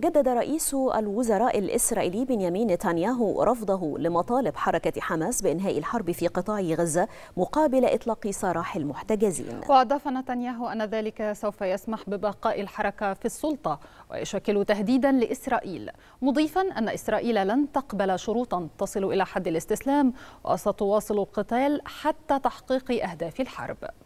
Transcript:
جدد رئيس الوزراء الإسرائيلي بنيامين نتنياهو رفضه لمطالب حركة حماس بإنهاء الحرب في قطاع غزة مقابل إطلاق سراح المحتجزين وأضاف نتنياهو أن ذلك سوف يسمح ببقاء الحركة في السلطة ويشكل تهديدا لإسرائيل مضيفا أن إسرائيل لن تقبل شروطا تصل إلى حد الاستسلام وستواصل القتال حتى تحقيق أهداف الحرب